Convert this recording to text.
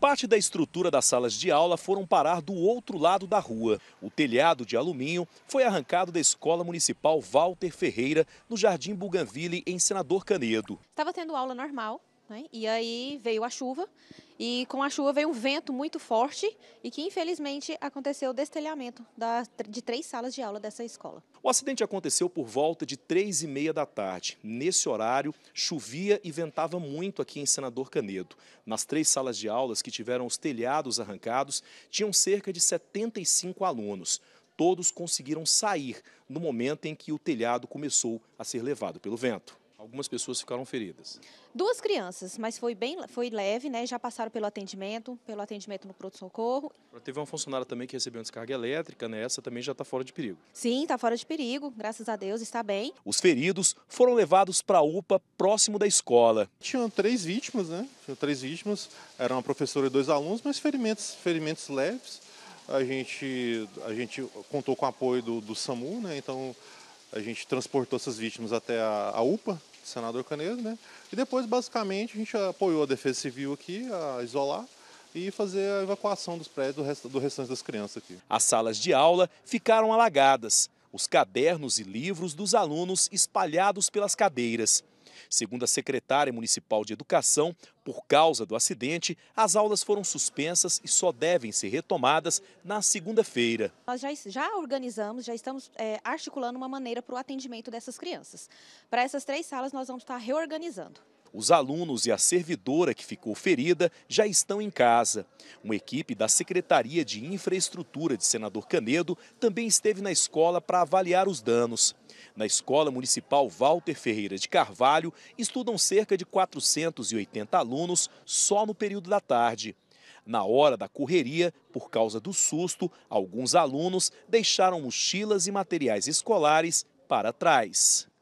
Parte da estrutura das salas de aula foram parar do outro lado da rua. O telhado de alumínio foi arrancado da Escola Municipal Walter Ferreira, no Jardim Buganville, em Senador Canedo. Estava tendo aula normal, né? E aí veio a chuva, e com a chuva veio um vento muito forte, e que infelizmente aconteceu o destelhamento da, de três salas de aula dessa escola. O acidente aconteceu por volta de três e meia da tarde. Nesse horário, chovia e ventava muito aqui em Senador Canedo. Nas três salas de aulas que tiveram os telhados arrancados, tinham cerca de 75 alunos todos conseguiram sair no momento em que o telhado começou a ser levado pelo vento. Algumas pessoas ficaram feridas. Duas crianças, mas foi bem, foi leve, né? Já passaram pelo atendimento, pelo atendimento no pronto-socorro. Teve uma funcionária também que recebeu uma descarga elétrica, né? Essa também já está fora de perigo. Sim, está fora de perigo, graças a Deus, está bem. Os feridos foram levados para a UPA próximo da escola. Tinham três vítimas, né? Tinham três vítimas, era uma professora e dois alunos, mas ferimentos, ferimentos leves. A gente, a gente contou com o apoio do, do SAMU, né? Então a gente transportou essas vítimas até a, a UPA, senador Canedo, né? E depois, basicamente, a gente apoiou a Defesa Civil aqui a isolar e fazer a evacuação dos prédios do, rest, do restante das crianças aqui. As salas de aula ficaram alagadas, os cadernos e livros dos alunos espalhados pelas cadeiras. Segundo a secretária municipal de Educação, por causa do acidente, as aulas foram suspensas e só devem ser retomadas na segunda-feira. Nós já, já, organizamos, já estamos é, articulando uma maneira para o atendimento dessas crianças. Para essas três salas, nós vamos estar reorganizando. Os alunos e a servidora que ficou ferida já estão em casa. Uma equipe da Secretaria de Infraestrutura de Senador Canedo também esteve na escola para avaliar os danos. Na Escola Municipal Walter Ferreira de Carvalho, estudam cerca de 480 alunos só no período da tarde. Na hora da correria, por causa do susto, alguns alunos deixaram mochilas e materiais escolares para trás.